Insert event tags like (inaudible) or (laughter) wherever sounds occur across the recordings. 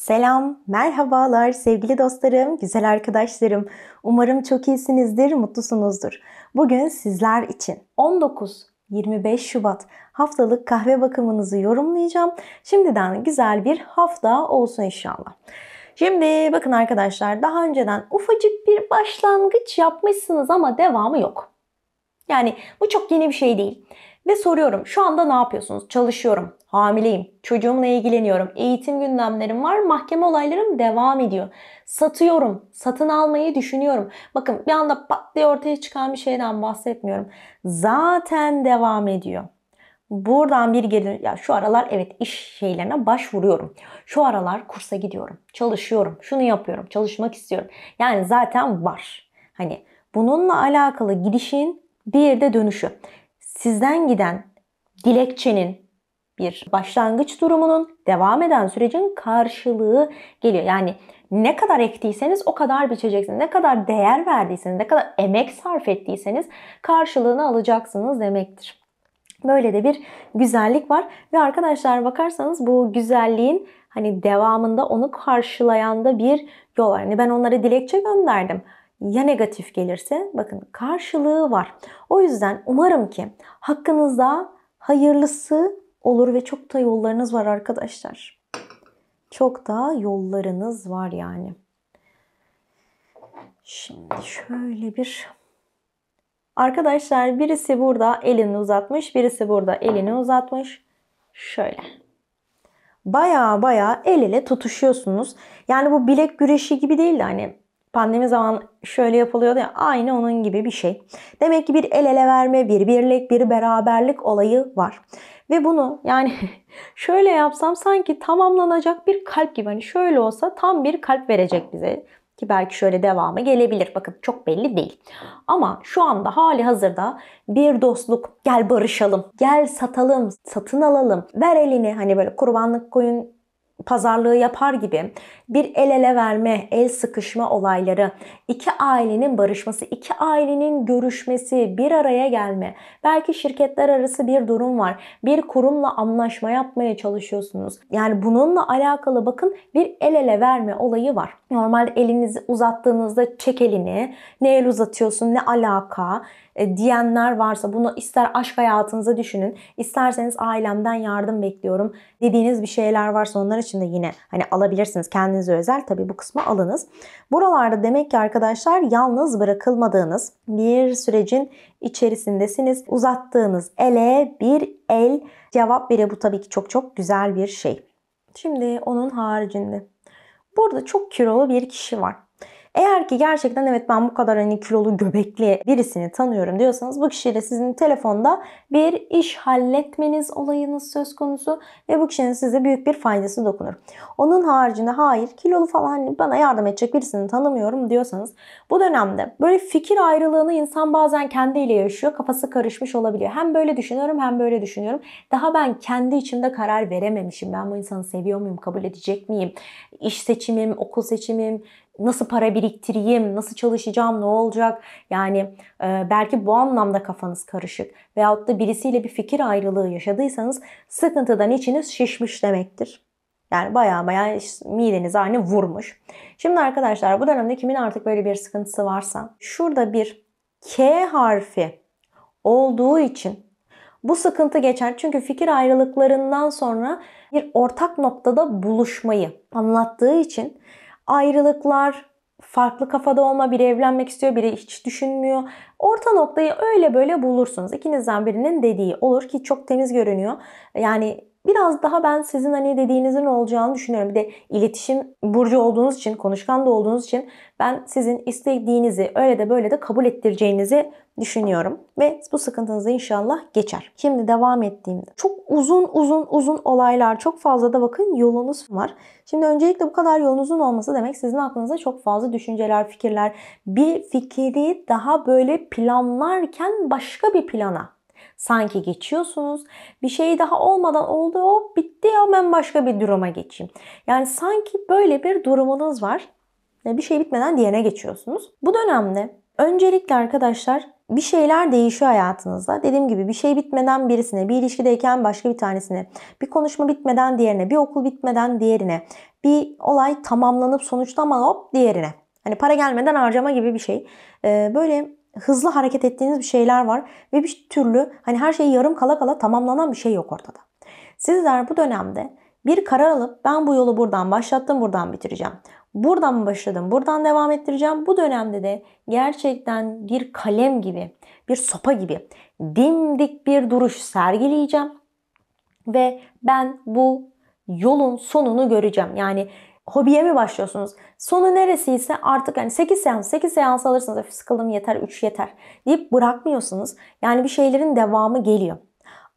Selam, merhabalar sevgili dostlarım, güzel arkadaşlarım. Umarım çok iyisinizdir, mutlusunuzdur. Bugün sizler için 19 25 Şubat haftalık kahve bakımınızı yorumlayacağım. Şimdiden güzel bir hafta olsun inşallah. Şimdi bakın arkadaşlar daha önceden ufacık bir başlangıç yapmışsınız ama devamı yok. Yani bu çok yeni bir şey değil. Ve soruyorum şu anda ne yapıyorsunuz? Çalışıyorum, hamileyim, çocuğumla ilgileniyorum, eğitim gündemlerim var, mahkeme olaylarım devam ediyor. Satıyorum, satın almayı düşünüyorum. Bakın bir anda pat diye ortaya çıkan bir şeyden bahsetmiyorum. Zaten devam ediyor. Buradan bir gelin ya şu aralar evet iş şeylerine başvuruyorum. Şu aralar kursa gidiyorum, çalışıyorum, şunu yapıyorum, çalışmak istiyorum. Yani zaten var. Hani bununla alakalı gidişin bir de dönüşü sizden giden dilekçenin bir başlangıç durumunun devam eden sürecin karşılığı geliyor. Yani ne kadar ektiyseniz o kadar biçeceksiniz. Ne kadar değer verdiyseniz, ne kadar emek sarf ettiyseniz karşılığını alacaksınız demektir. Böyle de bir güzellik var ve arkadaşlar bakarsanız bu güzelliğin hani devamında onu karşılayan da bir yol var. Yani ben onlara dilekçe gönderdim ya negatif gelirse bakın karşılığı var. O yüzden umarım ki hakkınızda hayırlısı olur ve çok da yollarınız var arkadaşlar. Çok da yollarınız var yani. Şimdi şöyle bir Arkadaşlar birisi burada elini uzatmış, birisi burada elini uzatmış. Şöyle. Baya baya el ele tutuşuyorsunuz. Yani bu bilek güreşi gibi değil de hani pandemi zaman şöyle yapılıyordu ya aynı onun gibi bir şey. Demek ki bir el ele verme, bir birlik, bir beraberlik olayı var. Ve bunu yani (laughs) şöyle yapsam sanki tamamlanacak bir kalp gibi. Hani şöyle olsa tam bir kalp verecek bize. Ki belki şöyle devamı gelebilir. Bakın çok belli değil. Ama şu anda hali hazırda bir dostluk gel barışalım, gel satalım, satın alalım, ver elini hani böyle kurbanlık koyun pazarlığı yapar gibi bir el ele verme, el sıkışma olayları, iki ailenin barışması, iki ailenin görüşmesi, bir araya gelme. Belki şirketler arası bir durum var. Bir kurumla anlaşma yapmaya çalışıyorsunuz. Yani bununla alakalı bakın bir el ele verme olayı var. Normalde elinizi uzattığınızda çek elini, ne el uzatıyorsun, ne alaka e, diyenler varsa bunu ister aşk hayatınıza düşünün, isterseniz ailemden yardım bekliyorum dediğiniz bir şeyler varsa onlar için de yine hani alabilirsiniz. Kendiniz kendinize özel tabii bu kısmı alınız. Buralarda demek ki arkadaşlar yalnız bırakılmadığınız bir sürecin içerisindesiniz. Uzattığınız ele bir el cevap biri bu tabii ki çok çok güzel bir şey. Şimdi onun haricinde burada çok kilolu bir kişi var. Eğer ki gerçekten evet ben bu kadar hani kilolu göbekli birisini tanıyorum diyorsanız bu kişiyle sizin telefonda bir iş halletmeniz olayınız söz konusu ve bu kişinin size büyük bir faydası dokunur. Onun haricinde hayır kilolu falan hani bana yardım edecek birisini tanımıyorum diyorsanız bu dönemde böyle fikir ayrılığını insan bazen kendiyle yaşıyor. Kafası karışmış olabiliyor. Hem böyle düşünüyorum hem böyle düşünüyorum. Daha ben kendi içimde karar verememişim. Ben bu insanı seviyor muyum? Kabul edecek miyim? İş seçimim, okul seçimim, nasıl para biriktireyim, nasıl çalışacağım, ne olacak? Yani e, belki bu anlamda kafanız karışık veyahut da birisiyle bir fikir ayrılığı yaşadıysanız sıkıntıdan içiniz şişmiş demektir. Yani baya baya mideniz aynı vurmuş. Şimdi arkadaşlar bu dönemde kimin artık böyle bir sıkıntısı varsa şurada bir K harfi olduğu için bu sıkıntı geçer. Çünkü fikir ayrılıklarından sonra bir ortak noktada buluşmayı anlattığı için ayrılıklar, farklı kafada olma, biri evlenmek istiyor, biri hiç düşünmüyor. Orta noktayı öyle böyle bulursunuz. İkinizden birinin dediği olur ki çok temiz görünüyor. Yani biraz daha ben sizin hani dediğinizin olacağını düşünüyorum. Bir de iletişim burcu olduğunuz için, konuşkan da olduğunuz için ben sizin istediğinizi öyle de böyle de kabul ettireceğinizi düşünüyorum. Ve bu sıkıntınız inşallah geçer. Şimdi devam ettiğimde çok uzun uzun uzun olaylar çok fazla da bakın yolunuz var. Şimdi öncelikle bu kadar yolunuzun olması demek sizin aklınıza çok fazla düşünceler, fikirler, bir fikri daha böyle planlarken başka bir plana Sanki geçiyorsunuz. Bir şey daha olmadan oldu o bitti hemen başka bir duruma geçeyim. Yani sanki böyle bir durumunuz var. Bir şey bitmeden diğerine geçiyorsunuz. Bu dönemde öncelikle arkadaşlar bir şeyler değişiyor hayatınızda. Dediğim gibi bir şey bitmeden birisine, bir ilişkideyken başka bir tanesine, bir konuşma bitmeden diğerine, bir okul bitmeden diğerine, bir olay tamamlanıp sonuçlanma hop diğerine. Hani para gelmeden harcama gibi bir şey. Ee, böyle hızlı hareket ettiğiniz bir şeyler var ve bir türlü hani her şeyi yarım kala kala tamamlanan bir şey yok ortada. Sizler bu dönemde bir karar alıp ben bu yolu buradan başlattım, buradan bitireceğim. Buradan mı başladım, buradan devam ettireceğim. Bu dönemde de gerçekten bir kalem gibi, bir sopa gibi dimdik bir duruş sergileyeceğim. Ve ben bu yolun sonunu göreceğim. Yani hobiye mi başlıyorsunuz? Sonu neresi artık hani 8 seans, 8 seans alırsınız. Öf, sıkıldım yeter, 3 yeter deyip bırakmıyorsunuz. Yani bir şeylerin devamı geliyor.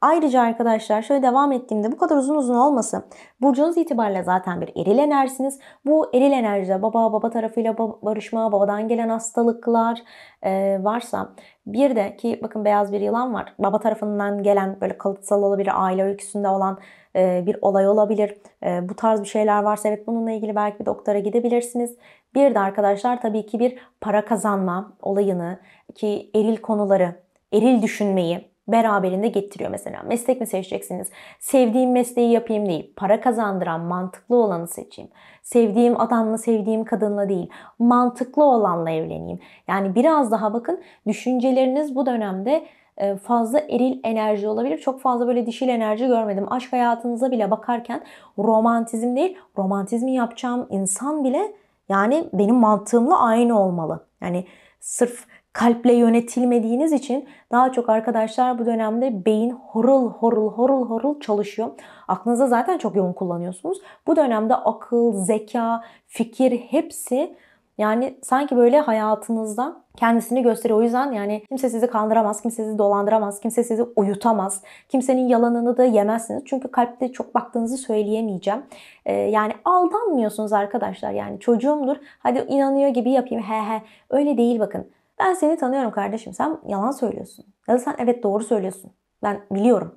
Ayrıca arkadaşlar şöyle devam ettiğimde bu kadar uzun uzun olmasın. burcunuz itibariyle zaten bir eril enerjisiniz. Bu eril enerjide baba baba tarafıyla barışma, babadan gelen hastalıklar e, varsa bir de ki bakın beyaz bir yılan var. Baba tarafından gelen böyle kalıtsal olabilir aile öyküsünde olan e, bir olay olabilir. E, bu tarz bir şeyler varsa evet bununla ilgili belki bir doktora gidebilirsiniz. Bir de arkadaşlar tabii ki bir para kazanma olayını ki eril konuları, eril düşünmeyi beraberinde getiriyor mesela. Meslek mi seçeceksiniz? Sevdiğim mesleği yapayım değil. Para kazandıran mantıklı olanı seçeyim. Sevdiğim adamla, sevdiğim kadınla değil. Mantıklı olanla evleneyim. Yani biraz daha bakın düşünceleriniz bu dönemde e, fazla eril enerji olabilir. Çok fazla böyle dişil enerji görmedim. Aşk hayatınıza bile bakarken romantizm değil, romantizmi yapacağım insan bile yani benim mantığımla aynı olmalı. Yani sırf kalple yönetilmediğiniz için daha çok arkadaşlar bu dönemde beyin horul horul horul horul çalışıyor. aklınıza zaten çok yoğun kullanıyorsunuz. Bu dönemde akıl, zeka, fikir hepsi yani sanki böyle hayatınızda kendisini gösteriyor. O yüzden yani kimse sizi kandıramaz, kimse sizi dolandıramaz, kimse sizi uyutamaz. Kimsenin yalanını da yemezsiniz. Çünkü kalpte çok baktığınızı söyleyemeyeceğim. Ee, yani aldanmıyorsunuz arkadaşlar. Yani çocuğumdur. Hadi inanıyor gibi yapayım. He he. Öyle değil bakın. Ben seni tanıyorum kardeşim. Sen yalan söylüyorsun. Ya da sen evet doğru söylüyorsun. Ben biliyorum.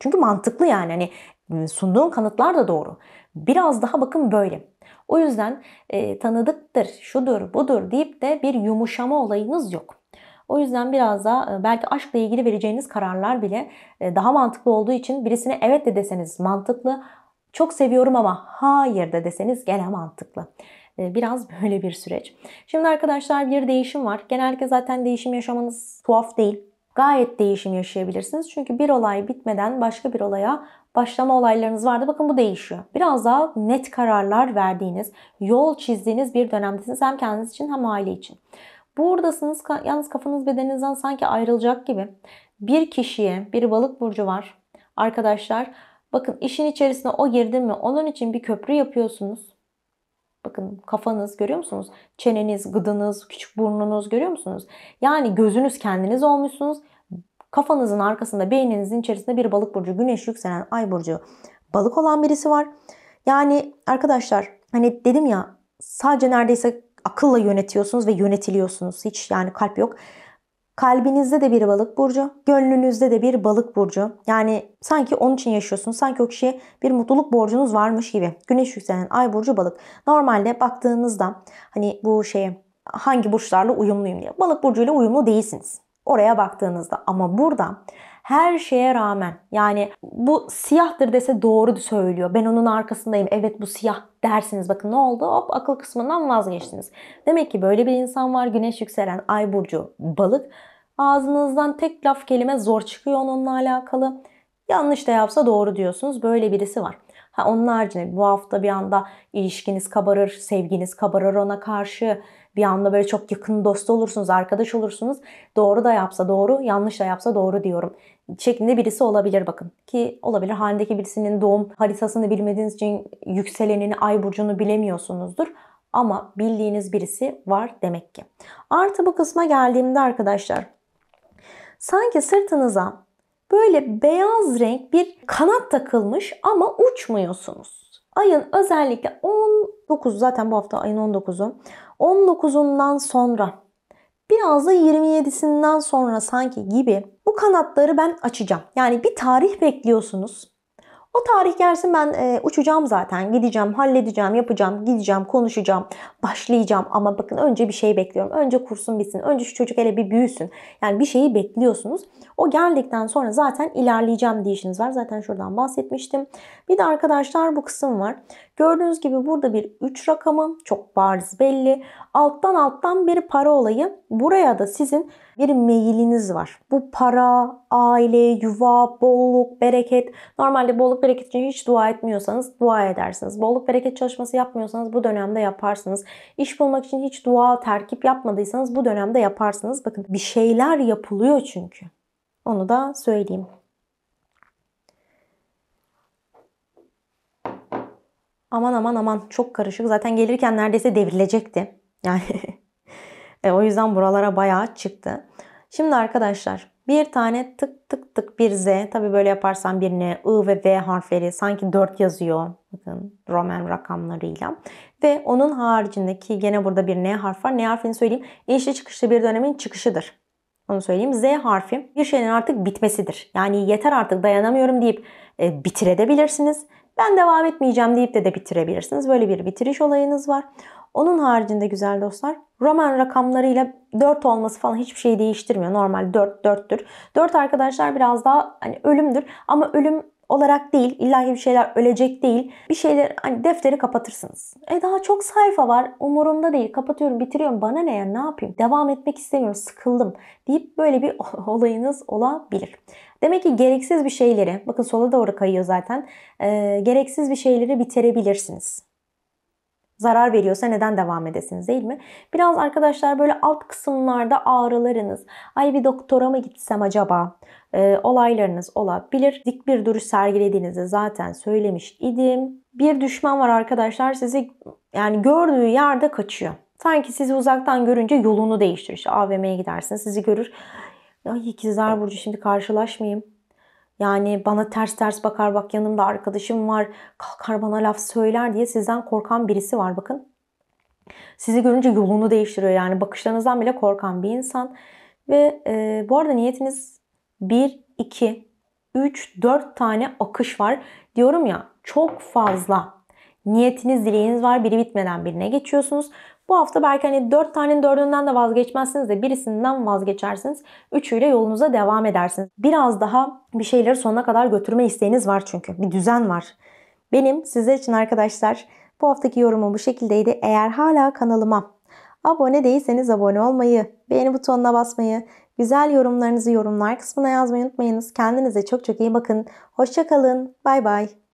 Çünkü mantıklı yani. Hani e, sunduğun kanıtlar da doğru. Biraz daha bakın böyle. O yüzden e, tanıdıktır, şudur, budur deyip de bir yumuşama olayınız yok. O yüzden biraz da belki aşkla ilgili vereceğiniz kararlar bile daha mantıklı olduğu için birisine evet de deseniz mantıklı, çok seviyorum ama hayır da deseniz gene mantıklı. Biraz (laughs) böyle bir süreç. Şimdi arkadaşlar bir değişim var. Genellikle zaten değişim yaşamanız tuhaf değil. Gayet değişim yaşayabilirsiniz. Çünkü bir olay bitmeden başka bir olaya başlama olaylarınız vardı. Bakın bu değişiyor. Biraz daha net kararlar verdiğiniz, yol çizdiğiniz bir dönemdesiniz. Hem kendiniz için hem aile için. Buradasınız yalnız kafanız bedeninizden sanki ayrılacak gibi. Bir kişiye bir balık burcu var. Arkadaşlar bakın işin içerisine o girdi mi onun için bir köprü yapıyorsunuz. Bakın kafanız görüyor musunuz? Çeneniz, gıdınız, küçük burnunuz görüyor musunuz? Yani gözünüz kendiniz olmuşsunuz. Kafanızın arkasında beyninizin içerisinde bir balık burcu, güneş yükselen ay burcu balık olan birisi var. Yani arkadaşlar hani dedim ya sadece neredeyse akılla yönetiyorsunuz ve yönetiliyorsunuz. Hiç yani kalp yok. Kalbinizde de bir balık burcu, gönlünüzde de bir balık burcu. Yani sanki onun için yaşıyorsunuz. Sanki o kişiye bir mutluluk borcunuz varmış gibi. Güneş yükselen ay burcu balık. Normalde baktığınızda hani bu şeye hangi burçlarla uyumluyum diye. Balık burcuyla uyumlu değilsiniz. Oraya baktığınızda ama burada her şeye rağmen yani bu siyahtır dese doğru söylüyor. Ben onun arkasındayım. Evet bu siyah dersiniz. Bakın ne oldu? Hop akıl kısmından vazgeçtiniz. Demek ki böyle bir insan var. Güneş yükselen ay burcu balık. Ağzınızdan tek laf kelime zor çıkıyor onunla alakalı. Yanlış da yapsa doğru diyorsunuz. Böyle birisi var. Ha, onun haricinde bu hafta bir anda ilişkiniz kabarır, sevginiz kabarır ona karşı. Bir anda böyle çok yakın dost olursunuz, arkadaş olursunuz. Doğru da yapsa doğru, yanlış da yapsa doğru diyorum. Şeklinde birisi olabilir bakın. Ki olabilir halindeki birisinin doğum haritasını bilmediğiniz için yükselenini, ay burcunu bilemiyorsunuzdur ama bildiğiniz birisi var demek ki. Artı bu kısma geldiğimde arkadaşlar sanki sırtınıza böyle beyaz renk bir kanat takılmış ama uçmuyorsunuz. Ayın özellikle 19 zaten bu hafta ayın 19'u. 19'undan sonra biraz da 27'sinden sonra sanki gibi bu kanatları ben açacağım. Yani bir tarih bekliyorsunuz. O tarih gelsin ben e, uçacağım zaten. Gideceğim, halledeceğim, yapacağım, gideceğim, konuşacağım, başlayacağım. Ama bakın önce bir şey bekliyorum. Önce kursun bitsin. Önce şu çocuk hele bir büyüsün. Yani bir şeyi bekliyorsunuz. O geldikten sonra zaten ilerleyeceğim diye işiniz var. Zaten şuradan bahsetmiştim. Bir de arkadaşlar bu kısım var. Gördüğünüz gibi burada bir 3 rakamı çok bariz belli. Alttan alttan bir para olayı. Buraya da sizin bir meyiliniz var. Bu para, aile, yuva, bolluk, bereket. Normalde bolluk bereket için hiç dua etmiyorsanız dua edersiniz. Bolluk bereket çalışması yapmıyorsanız bu dönemde yaparsınız. İş bulmak için hiç dua, terkip yapmadıysanız bu dönemde yaparsınız. Bakın bir şeyler yapılıyor çünkü. Onu da söyleyeyim. aman aman aman çok karışık. Zaten gelirken neredeyse devrilecekti. Yani (laughs) e, o yüzden buralara bayağı çıktı. Şimdi arkadaşlar bir tane tık tık tık bir Z. Tabi böyle yaparsan bir birine I ve V harfleri sanki 4 yazıyor. Bakın Roman rakamlarıyla. Ve onun haricindeki gene burada bir N harf var. N harfini söyleyeyim. İnişli çıkışlı bir dönemin çıkışıdır. Onu söyleyeyim. Z harfi bir şeyin artık bitmesidir. Yani yeter artık dayanamıyorum deyip e, bitirebilirsiniz ben devam etmeyeceğim deyip de de bitirebilirsiniz. Böyle bir bitiriş olayınız var. Onun haricinde güzel dostlar Roman rakamlarıyla 4 olması falan hiçbir şey değiştirmiyor. Normal 4 4'tür. 4 arkadaşlar biraz daha hani ölümdür ama ölüm olarak değil, illahi bir şeyler ölecek değil. Bir şeyler hani defteri kapatırsınız. E daha çok sayfa var. Umurumda değil. Kapatıyorum, bitiriyorum. Bana ne ya? Ne yapayım? Devam etmek istemiyorum. Sıkıldım deyip böyle bir (laughs) olayınız olabilir. Demek ki gereksiz bir şeyleri, bakın sola doğru kayıyor zaten. E, gereksiz bir şeyleri bitirebilirsiniz zarar veriyorsa neden devam edesiniz değil mi? Biraz arkadaşlar böyle alt kısımlarda ağrılarınız, ay bir doktora mı gitsem acaba? E, olaylarınız olabilir. Dik bir duruş sergilediğinizi zaten söylemiş idim. Bir düşman var arkadaşlar sizi yani gördüğü yerde kaçıyor. Sanki sizi uzaktan görünce yolunu değiştirir. İşte AVM'ye gidersiniz sizi görür. Ay ikizler Burcu şimdi karşılaşmayayım yani bana ters ters bakar bak yanımda arkadaşım var kalkar bana laf söyler diye sizden korkan birisi var bakın. Sizi görünce yolunu değiştiriyor yani bakışlarınızdan bile korkan bir insan. Ve e, bu arada niyetiniz 1, 2, 3, 4 tane akış var. Diyorum ya çok fazla niyetiniz, dileğiniz var. Biri bitmeden birine geçiyorsunuz. Bu hafta belki hani 4 tanenin 4'ünden de vazgeçmezsiniz de birisinden vazgeçersiniz. Üçüyle yolunuza devam edersiniz. Biraz daha bir şeyleri sonuna kadar götürme isteğiniz var çünkü. Bir düzen var. Benim size için arkadaşlar bu haftaki yorumum bu şekildeydi. Eğer hala kanalıma abone değilseniz abone olmayı, beğeni butonuna basmayı, güzel yorumlarınızı yorumlar kısmına yazmayı unutmayınız. Kendinize çok çok iyi bakın. Hoşçakalın. Bay bay.